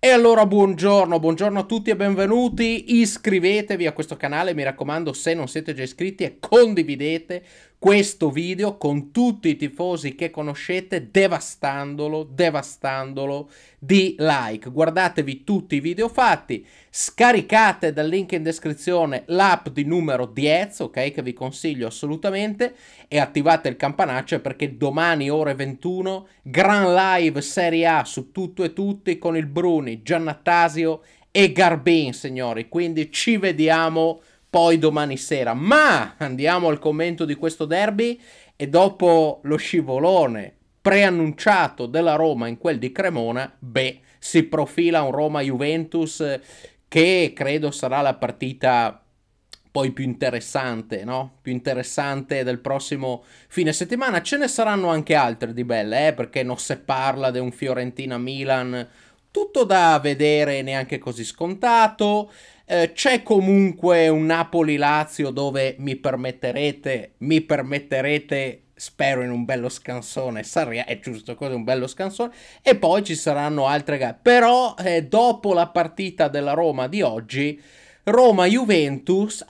E allora buongiorno, buongiorno a tutti e benvenuti, iscrivetevi a questo canale, mi raccomando se non siete già iscritti e condividete questo video con tutti i tifosi che conoscete, devastandolo, devastandolo di like. Guardatevi tutti i video fatti, scaricate dal link in descrizione l'app di numero 10, ok, che vi consiglio assolutamente, e attivate il campanaccio perché domani ore 21, Gran Live Serie A su tutto e tutti con il Bruni, Giannattasio e Garbin, signori. Quindi ci vediamo poi domani sera. Ma andiamo al commento di questo derby e dopo lo scivolone preannunciato della Roma in quel di Cremona, beh, si profila un Roma-Juventus che credo sarà la partita poi più interessante, no? Più interessante del prossimo fine settimana. Ce ne saranno anche altre di belle, eh? perché non si parla di un Fiorentina-Milan tutto da vedere neanche così scontato. Eh, c'è comunque un Napoli-Lazio dove mi permetterete, mi permetterete spero in un bello scansone Sarria è giusto così un bello scansone e poi ci saranno altre gare però eh, dopo la partita della Roma di oggi Roma-Juventus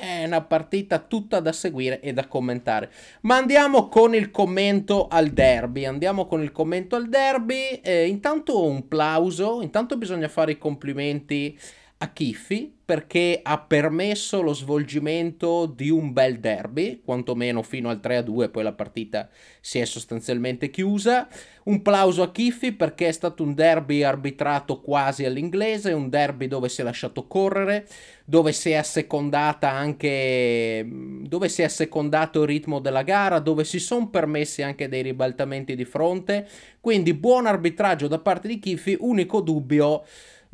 eh, è una partita tutta da seguire e da commentare ma andiamo con il commento al derby andiamo con il commento al derby eh, intanto un plauso intanto bisogna fare i complimenti a Chiffi perché ha permesso lo svolgimento di un bel derby, quantomeno fino al 3-2, poi la partita si è sostanzialmente chiusa. Un plauso a Chiffi perché è stato un derby arbitrato quasi all'inglese, un derby dove si è lasciato correre, dove si è assecondata anche dove si è assecondato il ritmo della gara, dove si sono permessi anche dei ribaltamenti di fronte. Quindi buon arbitraggio da parte di Chiffi, unico dubbio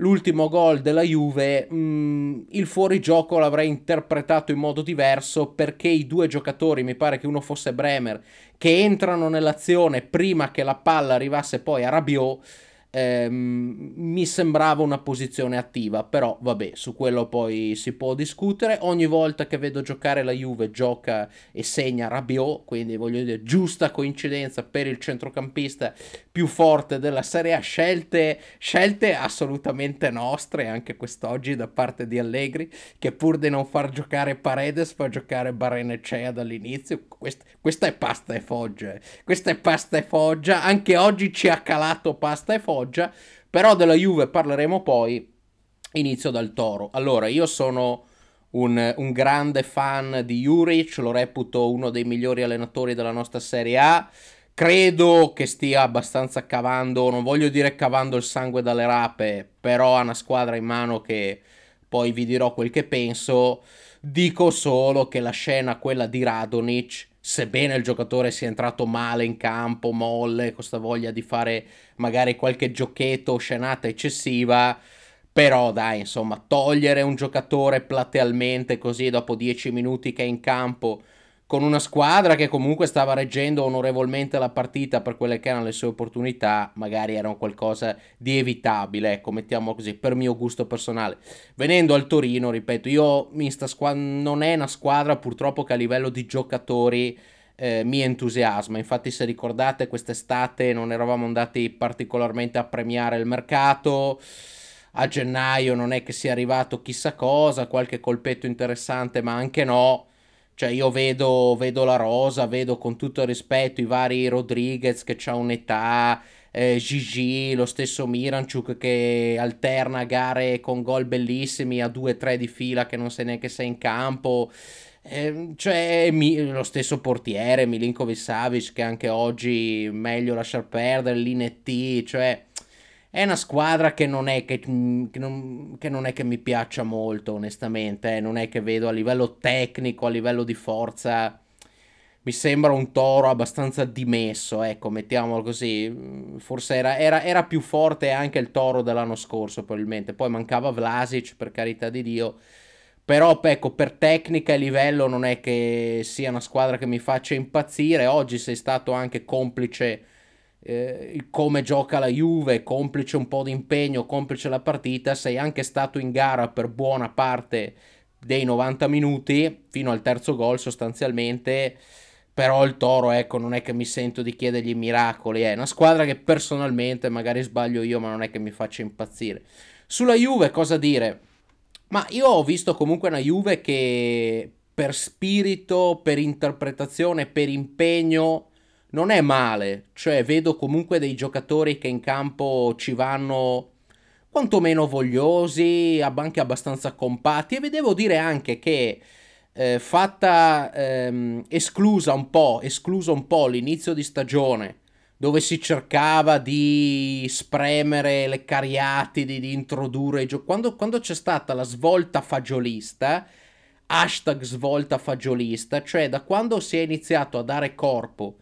l'ultimo gol della Juve, mh, mm, il fuorigioco l'avrei interpretato in modo diverso perché i due giocatori, mi pare che uno fosse Bremer, che entrano nell'azione prima che la palla arrivasse poi a Rabiot eh, mi sembrava una posizione attiva, però vabbè, su quello poi si può discutere. Ogni volta che vedo giocare la Juve gioca e segna Rabiot, quindi voglio dire giusta coincidenza per il centrocampista più forte della Serie A, scelte, scelte assolutamente nostre anche quest'oggi da parte di Allegri, che pur di non far giocare Paredes fa giocare Barenecea dall'inizio. Quest- questa è pasta e foggia, eh. questa è pasta e foggia, anche oggi ci ha calato pasta e foggia Foggia, però della Juve parleremo poi, inizio dal Toro. Allora, io sono un, un grande fan di Juric, lo reputo uno dei migliori allenatori della nostra Serie A, credo che stia abbastanza cavando, non voglio dire cavando il sangue dalle rape, però ha una squadra in mano che poi vi dirò quel che penso. Dico solo che la scena, quella di Radonic, sebbene il giocatore sia entrato male in campo, molle, con questa voglia di fare magari qualche giochetto o scenata eccessiva, però dai, insomma, togliere un giocatore platealmente così dopo 10 minuti che è in campo con una squadra che comunque stava reggendo onorevolmente la partita per quelle che erano le sue opportunità, magari era qualcosa di evitabile, ecco, mettiamo così, per mio gusto personale. Venendo al Torino, ripeto, io in sta squadra non è una squadra purtroppo che a livello di giocatori eh, mi entusiasma. Infatti, se ricordate, quest'estate non eravamo andati particolarmente a premiare il mercato a gennaio non è che sia arrivato chissà cosa, qualche colpetto interessante, ma anche no. Cioè io vedo, vedo la rosa, vedo con tutto il rispetto i vari Rodriguez che ha un'età, eh, Gigi, lo stesso Miranchuk che alterna gare con gol bellissimi a 2-3 di fila che non sai neanche se è in campo. Ehm, cioè lo stesso portiere Milinkovic Savic che anche oggi meglio lasciar perdere l'inET, cioè è una squadra che non è che, mm, che, non, che, non è che mi piaccia molto, onestamente. Eh. Non è che vedo a livello tecnico, a livello di forza. Mi sembra un toro abbastanza dimesso, ecco, mettiamolo così. Mm, forse era, era, era più forte anche il toro dell'anno scorso, probabilmente. Poi mancava Vlasic, per carità di Dio. Però ecco, per tecnica e livello non è che sia una squadra che mi faccia impazzire. Oggi sei stato anche complice eh, come gioca la Juve, complice un po' di impegno, complice la partita, sei anche stato in gara per buona parte dei 90 minuti, fino al terzo gol sostanzialmente, però il Toro, ecco, non è che mi sento di chiedergli miracoli, è una squadra che personalmente, magari sbaglio io, ma non è che mi faccia impazzire. Sulla Juve cosa dire? Ma io ho visto comunque una Juve che per spirito, per interpretazione, per impegno non è male, cioè vedo comunque dei giocatori che in campo ci vanno quantomeno vogliosi, anche abbastanza compatti e vi devo dire anche che eh, fatta ehm, esclusa un po', escluso un po' l'inizio di stagione dove si cercava di spremere le cariatidi, di introdurre i giochi. Quando, quando c'è stata la svolta fagiolista, hashtag svolta fagiolista, cioè da quando si è iniziato a dare corpo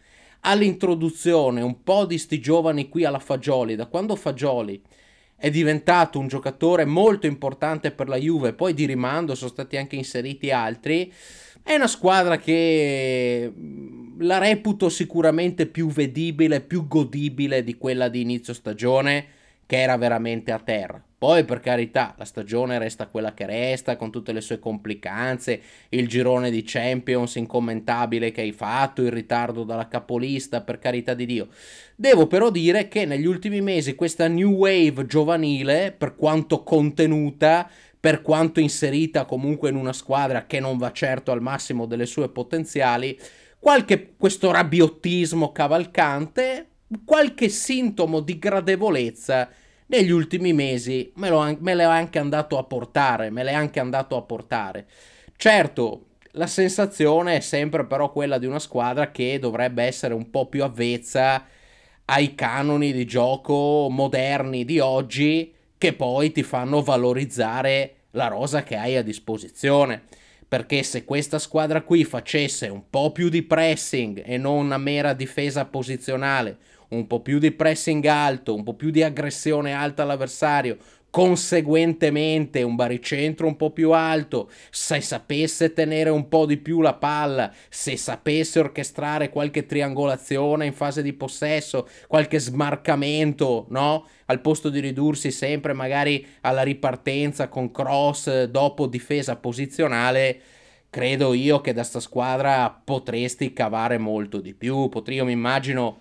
all'introduzione un po' di sti giovani qui alla Fagioli, da quando Fagioli è diventato un giocatore molto importante per la Juve, poi di rimando sono stati anche inseriti altri, è una squadra che mm, la reputo sicuramente più vedibile, più godibile di quella di inizio stagione che era veramente a terra. Poi per carità la stagione resta quella che resta con tutte le sue complicanze, il girone di Champions incommentabile che hai fatto, il ritardo dalla capolista, per carità di Dio. Devo però dire che negli ultimi mesi questa new wave giovanile, per quanto contenuta, per quanto inserita comunque in una squadra che non va certo al massimo delle sue potenziali, qualche questo rabbiottismo cavalcante qualche sintomo di gradevolezza negli ultimi mesi me, l'ho, me l'è anche andato a portare, me l'è anche andato a portare. Certo, la sensazione è sempre però quella di una squadra che dovrebbe essere un po' più avvezza ai canoni di gioco moderni di oggi che poi ti fanno valorizzare la rosa che hai a disposizione. Perché se questa squadra qui facesse un po' più di pressing e non una mera difesa posizionale, un po' più di pressing alto, un po' più di aggressione alta all'avversario, conseguentemente un baricentro un po' più alto, se sapesse tenere un po' di più la palla, se sapesse orchestrare qualche triangolazione in fase di possesso, qualche smarcamento, no? Al posto di ridursi sempre magari alla ripartenza con cross eh, dopo difesa posizionale, credo io che da sta squadra potresti cavare molto di più. Potrei, io mi immagino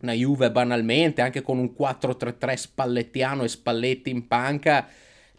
una Juve banalmente, anche con un 4-3-3 spallettiano e spalletti in panca,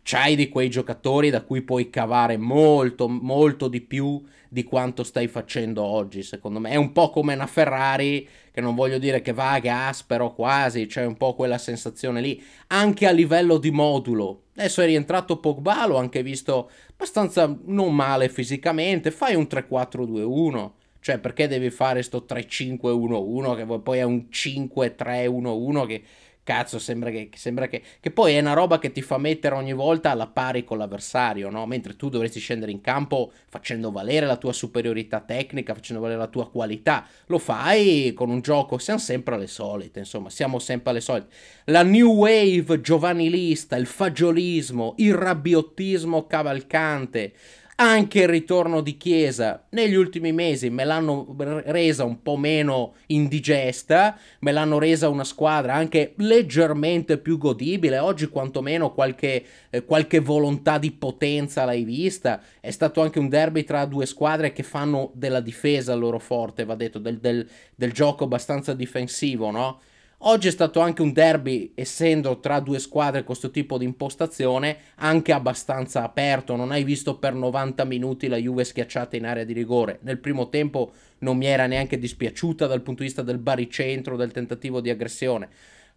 c'hai di quei giocatori da cui puoi cavare molto, molto di più di quanto stai facendo oggi, secondo me. È un po' come una Ferrari, che non voglio dire che va a gas, però quasi, c'è un po' quella sensazione lì, anche a livello di modulo. Adesso è rientrato Pogba, l'ho anche visto abbastanza non male fisicamente, fai un 3-4-2-1 cioè, perché devi fare sto 3-5-1-1 che poi è un 5-3-1-1 che cazzo sembra che, sembra che, che... poi è una roba che ti fa mettere ogni volta alla pari con l'avversario, no? Mentre tu dovresti scendere in campo facendo valere la tua superiorità tecnica, facendo valere la tua qualità. Lo fai con un gioco, siamo sempre alle solite, insomma, siamo sempre alle solite. La new wave giovanilista, il fagiolismo, il rabbiottismo cavalcante anche il ritorno di Chiesa negli ultimi mesi me l'hanno resa un po' meno indigesta, me l'hanno resa una squadra anche leggermente più godibile. Oggi quantomeno qualche, eh, qualche volontà di potenza l'hai vista. È stato anche un derby tra due squadre che fanno della difesa il loro forte, va detto, del, del, del gioco abbastanza difensivo, no? Oggi è stato anche un derby, essendo tra due squadre questo tipo di impostazione, anche abbastanza aperto. Non hai visto per 90 minuti la Juve schiacciata in area di rigore. Nel primo tempo non mi era neanche dispiaciuta dal punto di vista del baricentro, del tentativo di aggressione.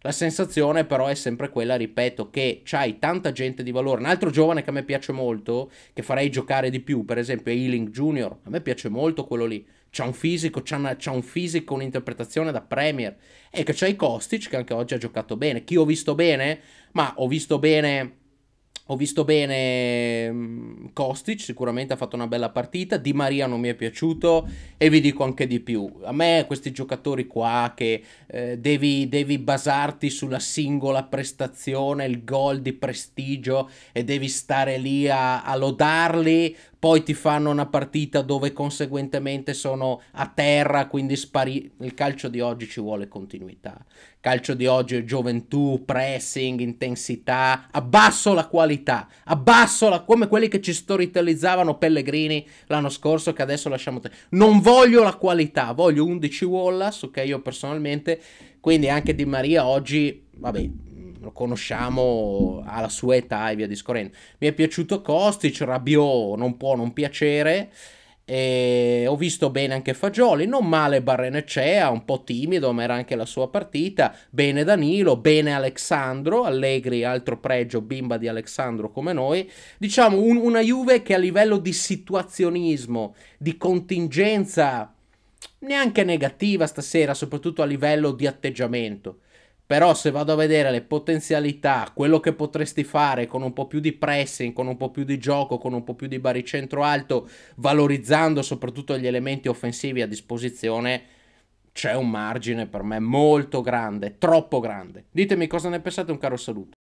La sensazione però è sempre quella, ripeto, che c'hai tanta gente di valore. Un altro giovane che a me piace molto, che farei giocare di più, per esempio, è Ealing Junior. A me piace molto quello lì. C'ha un fisico, c'ha, una, c'ha un fisico, un'interpretazione da Premier. E che c'hai Kostic, che anche oggi ha giocato bene. Chi ho visto bene? Ma ho visto bene ho visto bene mm, Kostic, sicuramente ha fatto una bella partita, Di Maria non mi è piaciuto e vi dico anche di più. A me questi giocatori qua che eh, devi, devi, basarti sulla singola prestazione, il gol di prestigio e devi stare lì a, a lodarli poi ti fanno una partita dove conseguentemente sono a terra, quindi spari. Il calcio di oggi ci vuole continuità. Il calcio di oggi è gioventù, pressing, intensità. Abbasso la qualità, abbasso la come quelli che ci storytellizzavano Pellegrini l'anno scorso, che adesso lasciamo. Te. Non voglio la qualità, voglio 11 Wallace, ok, io personalmente. Quindi anche Di Maria oggi, vabbè, lo conosciamo alla sua età e via discorrendo. Mi è piaciuto Kostic, Rabiot non può non piacere. E ho visto bene anche Fagioli, non male Barrenecea, un po' timido, ma era anche la sua partita. Bene Danilo, bene Alexandro, Allegri, altro pregio, bimba di Alexandro come noi. Diciamo un, una Juve che a livello di situazionismo, di contingenza, neanche negativa stasera, soprattutto a livello di atteggiamento. Però se vado a vedere le potenzialità, quello che potresti fare con un po' più di pressing, con un po' più di gioco, con un po' più di baricentro alto, valorizzando soprattutto gli elementi offensivi a disposizione, c'è un margine per me molto grande, troppo grande. Ditemi cosa ne pensate, un caro saluto.